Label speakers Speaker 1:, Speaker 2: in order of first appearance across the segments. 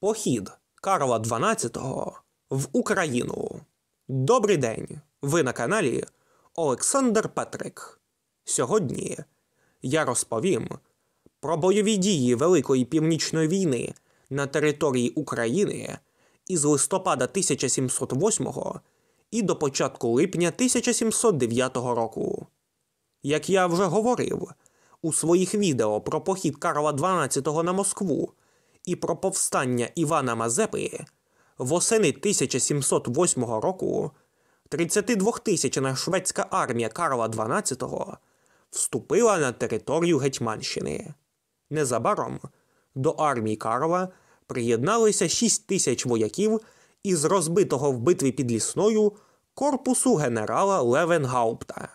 Speaker 1: Похід Карла XII в Україну. Добрий день! Ви на каналі Олександр Петрик. Сьогодні я розповім про бойові дії Великої Північної війни на території України із листопада 1708 і до початку липня 1709 року. Як я вже говорив у своїх відео про похід Карла XII на Москву і про повстання Івана Мазепи восени 1708 року 32 тисячна шведська армія Карла XII вступила на територію Гетьманщини. Незабаром до армії Карла приєдналися 6 тисяч вояків із розбитого в битві під лісною корпусу генерала Левенгаупта.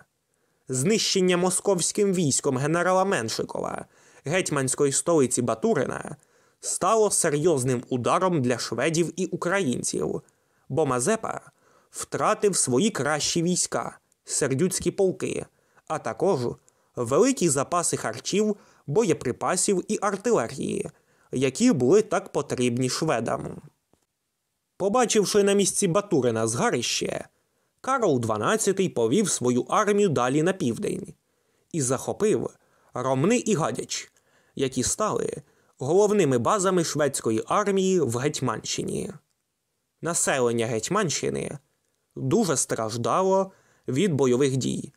Speaker 1: Знищення московським військом генерала Меншикова, гетьманської столиці Батурина стало серйозним ударом для шведів і українців, бо Мазепа втратив свої кращі війська, сердюцькі полки, а також великі запаси харчів, боєприпасів і артилерії, які були так потрібні шведам. Побачивши на місці Батурина згарище, Карл XII повів свою армію далі на південь і захопив Ромни і Гадяч, які стали головними базами шведської армії в Гетьманщині. Населення Гетьманщини дуже страждало від бойових дій,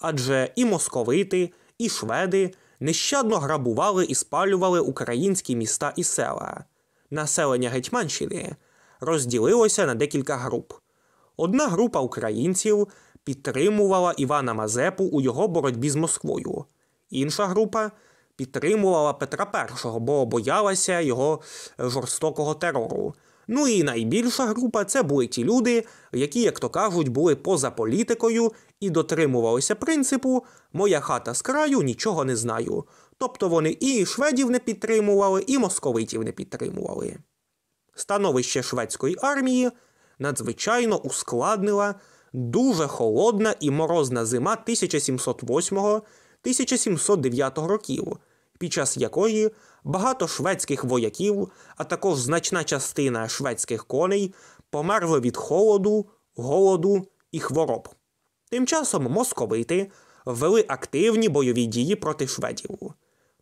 Speaker 1: адже і московити, і шведи нещадно грабували і спалювали українські міста і села. Населення Гетьманщини розділилося на декілька груп. Одна група українців підтримувала Івана Мазепу у його боротьбі з Москвою, інша група підтримувала Петра І, бо боялася його е, жорстокого терору. Ну і найбільша група це були ті люди, які, як то кажуть, були поза політикою і дотримувалися принципу Моя хата з краю нічого не знаю. Тобто вони і шведів не підтримували, і московитів не підтримували. Становище шведської армії надзвичайно ускладнила дуже холодна і морозна зима 1708 1709 років, під час якої багато шведських вояків, а також значна частина шведських коней померли від холоду, голоду і хвороб. Тим часом московити вели активні бойові дії проти шведів.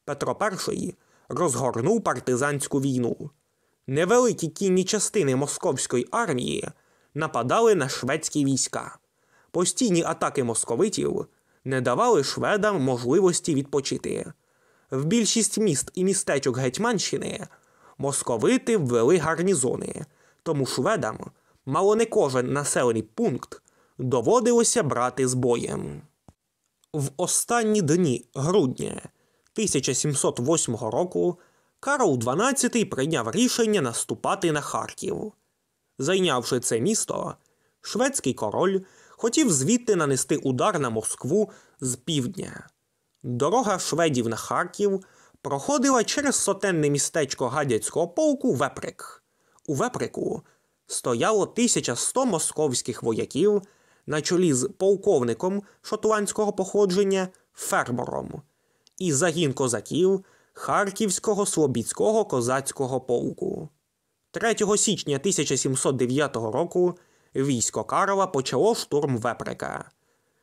Speaker 1: Петро І розгорнув партизанську війну. Невеликі кінні частини московської армії нападали на шведські війська. Постійні атаки московитів не давали шведам можливості відпочити. В більшість міст і містечок Гетьманщини московити ввели гарнізони, тому шведам мало не кожен населений пункт доводилося брати з боєм. В останні дні грудня 1708 року Карл XII прийняв рішення наступати на Харків. Зайнявши це місто, шведський король хотів звідти нанести удар на Москву з півдня. Дорога шведів на Харків проходила через сотенне містечко гадяцького полку Веприк. У Веприку стояло 1100 московських вояків на чолі з полковником шотландського походження фермером і загін козаків Харківського Слобідського козацького полку. 3 січня 1709 року військо Карла почало штурм Веприка.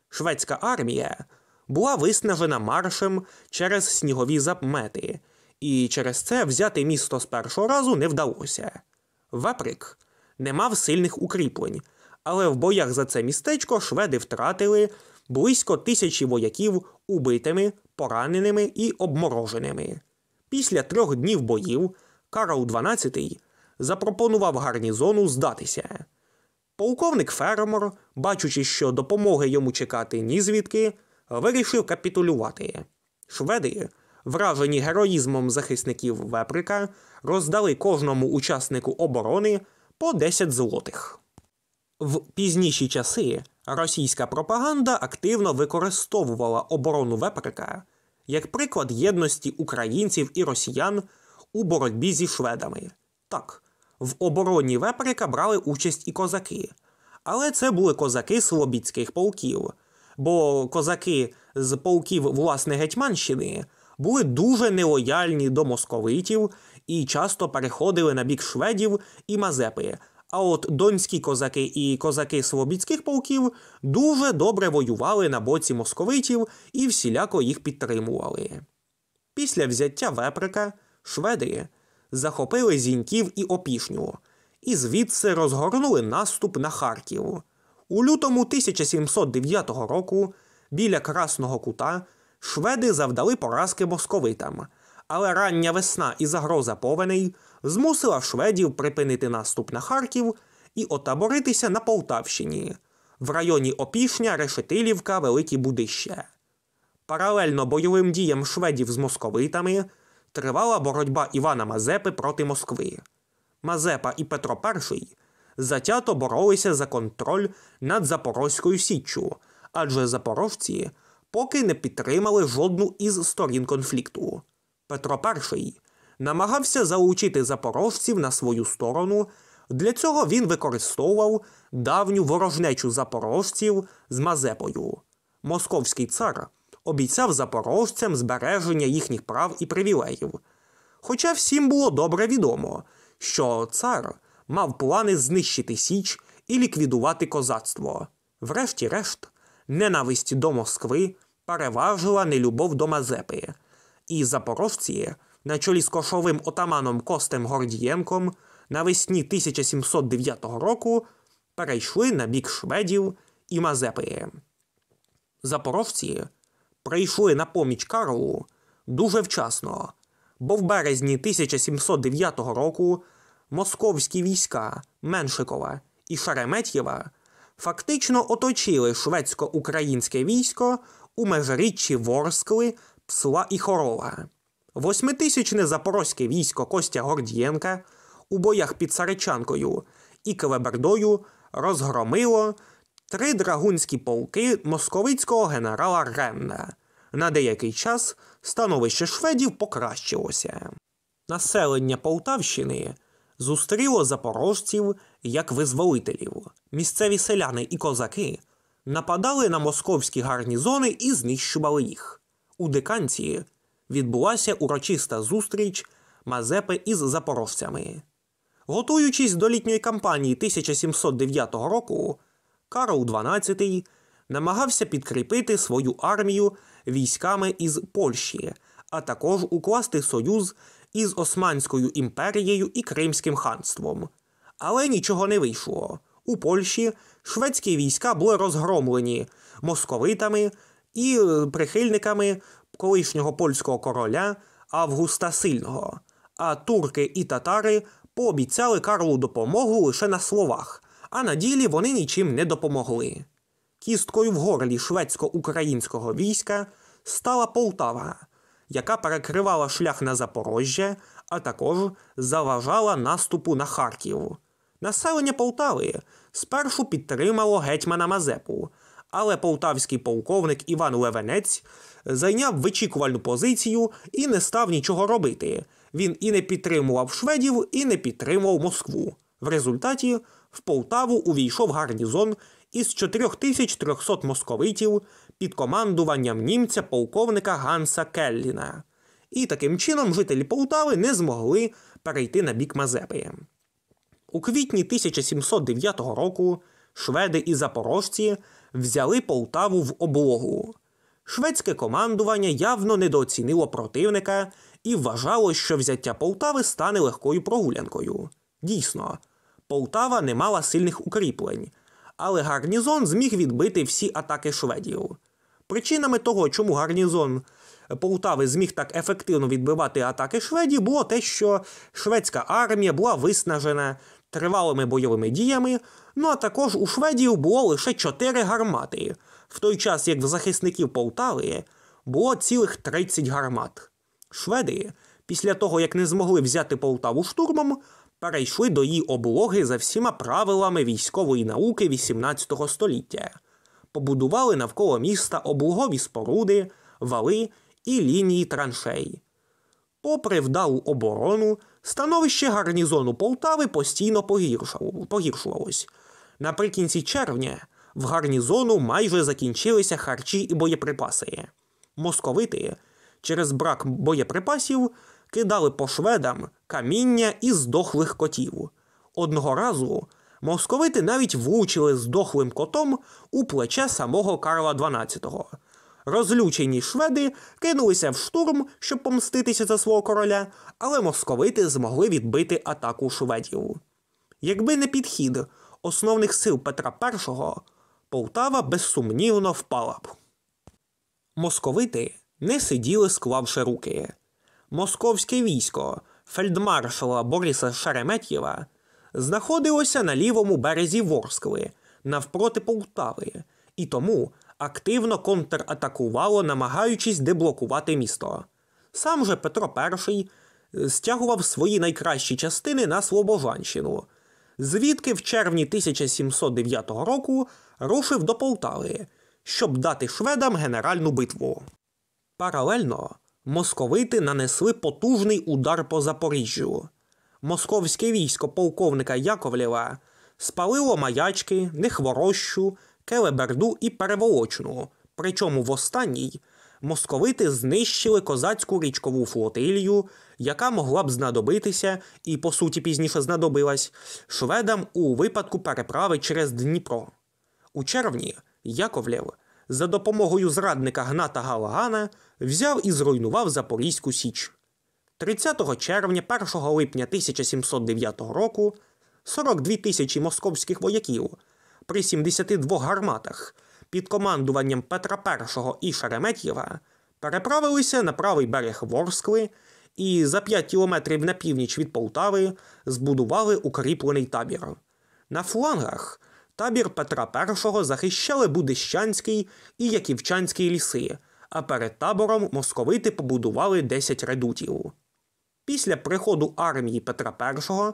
Speaker 1: Шведська армія була виснажена маршем через снігові запмети, і через це взяти місто з першого разу не вдалося. Ваприк не мав сильних укріплень, але в боях за це містечко шведи втратили близько тисячі вояків убитими, пораненими і обмороженими. Після трьох днів боїв Карл XII запропонував гарнізону здатися. Полковник Фермор, бачучи, що допомоги йому чекати нізвідки. звідки, вирішив капітулювати. Шведи, вражені героїзмом захисників Веприка, роздали кожному учаснику оборони по 10 злотих. В пізніші часи російська пропаганда активно використовувала оборону Веприка як приклад єдності українців і росіян у боротьбі зі шведами. Так, в обороні Веприка брали участь і козаки, але це були козаки слобідських полків бо козаки з полків власне Гетьманщини були дуже нелояльні до московитів і часто переходили на бік шведів і Мазепи. А от донські козаки і козаки слобідських полків дуже добре воювали на боці московитів і всіляко їх підтримували. Після взяття вепрека шведи захопили зіньків і опішню, і звідси розгорнули наступ на Харків. У лютому 1709 року біля Красного Кута шведи завдали поразки московитам, але рання весна і загроза повеней змусила шведів припинити наступ на Харків і отаборитися на Полтавщині в районі Опішня, Решетилівка, Велике Будище. Паралельно бойовим діям шведів з московитами тривала боротьба Івана Мазепи проти Москви. Мазепа і Петро І затято боролися за контроль над Запорозькою Січчю, адже запорожці поки не підтримали жодну із сторін конфлікту. Петро І намагався залучити запорожців на свою сторону. Для цього він використовував давню ворожнечу запорожців з Мазепою. Московський цар обіцяв запорожцям збереження їхніх прав і привілеїв. Хоча всім було добре відомо, що цар мав плани знищити Січ і ліквідувати козацтво. Врешті-решт, ненависть до Москви переважила нелюбов до Мазепи, і запорожці на чолі з кошовим отаманом Костем Гордієнком навесні 1709 року перейшли на бік шведів і Мазепи. Запорожці прийшли на поміч Карлу дуже вчасно, бо в березні 1709 року московські війська Меншикова і Шереметьєва фактично оточили шведсько-українське військо у межиріччі Ворскли, Псла і Хорова. Восьмитисячне запорозьке військо Костя Гордієнка у боях під Саричанкою і Келебердою розгромило три драгунські полки московицького генерала Ренна. На деякий час становище шведів покращилося. Населення Полтавщини зустріло запорожців як визволителів. Місцеві селяни і козаки нападали на московські гарнізони і знищували їх. У Диканції відбулася урочиста зустріч Мазепи із запорожцями. Готуючись до літньої кампанії 1709 року, Карл XII намагався підкріпити свою армію військами із Польщі, а також укласти союз із Османською імперією і Кримським ханством. Але нічого не вийшло. У Польщі шведські війська були розгромлені московитами і е, прихильниками колишнього польського короля Августа Сильного, а турки і татари пообіцяли Карлу допомогу лише на словах, а на ділі вони нічим не допомогли. Кісткою в горлі шведсько-українського війська стала Полтава яка перекривала шлях на Запорожжя, а також заважала наступу на Харків. Населення Полтави спершу підтримало гетьмана Мазепу, але полтавський полковник Іван Левенець зайняв вичікувальну позицію і не став нічого робити. Він і не підтримував шведів, і не підтримував Москву. В результаті в Полтаву увійшов гарнізон із 4300 московитів, під командуванням німця полковника Ганса Келліна. І таким чином жителі Полтави не змогли перейти на бік Мазепи. У квітні 1709 року шведи і запорожці взяли Полтаву в облогу. Шведське командування явно недооцінило противника і вважало, що взяття Полтави стане легкою прогулянкою. Дійсно, Полтава не мала сильних укріплень, але гарнізон зміг відбити всі атаки шведів. Причинами того, чому гарнізон Полтави зміг так ефективно відбивати атаки шведів, було те, що шведська армія була виснажена тривалими бойовими діями. Ну а також у шведів було лише 4 гармати, в той час як в захисників Полтави було цілих 30 гармат. Шведи, після того як не змогли взяти Полтаву штурмом, перейшли до її облоги за всіма правилами військової науки 18 століття побудували навколо міста облогові споруди, вали і лінії траншей. Попри вдалу оборону, становище гарнізону Полтави постійно погіршувалось. Наприкінці червня в гарнізону майже закінчилися харчі і боєприпаси. Московити через брак боєприпасів кидали по шведам каміння і здохлих котів. Одного разу Московити навіть влучили здохлим дохлим котом у плече самого Карла XII. Розлючені шведи кинулися в штурм, щоб помститися за свого короля, але московити змогли відбити атаку шведів. Якби не підхід основних сил Петра І, Полтава безсумнівно впала б. Московити не сиділи, склавши руки. Московське військо фельдмаршала Бориса Шереметєва знаходилося на лівому березі Ворскли, навпроти Полтави, і тому активно контратакувало, намагаючись деблокувати місто. Сам же Петро І е, стягував свої найкращі частини на Слобожанщину, звідки в червні 1709 року рушив до Полтави, щоб дати шведам генеральну битву. Паралельно московити нанесли потужний удар по Запоріжжю московське військо полковника Яковлєва спалило маячки, Нехворощу, Келеберду і Переволочну. Причому в останній московити знищили козацьку річкову флотилію, яка могла б знадобитися і, по суті, пізніше знадобилась шведам у випадку переправи через Дніпро. У червні Яковлєв за допомогою зрадника Гната Галагана взяв і зруйнував Запорізьку Січ. 30 червня 1 липня 1709 року 42 тисячі московських вояків при 72 гарматах під командуванням Петра І і Шереметьєва переправилися на правий берег Ворскви і за 5 кілометрів на північ від Полтави збудували укріплений табір. На флангах табір Петра І захищали Будищанський і Яківчанський ліси, а перед табором московити побудували 10 редутів. Після приходу армії Петра І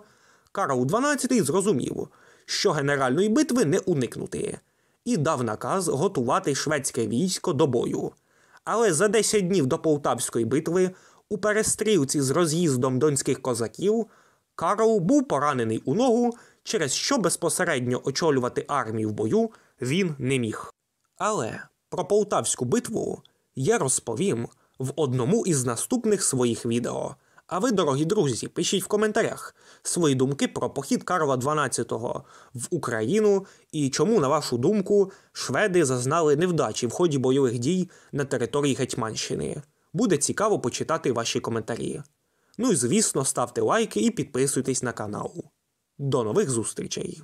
Speaker 1: Карл XII зрозумів, що генеральної битви не уникнути, і дав наказ готувати шведське військо до бою. Але за 10 днів до Полтавської битви у перестрілці з роз'їздом донських козаків Карл був поранений у ногу, через що безпосередньо очолювати армію в бою він не міг. Але про полтавську битву я розповім в одному із наступних своїх відео. А ви, дорогі друзі, пишіть в коментарях свої думки про похід Карла XII в Україну і чому, на вашу думку, шведи зазнали невдачі в ході бойових дій на території Гетьманщини. Буде цікаво почитати ваші коментарі. Ну і звісно, ставте лайки і підписуйтесь на канал. До нових зустрічей!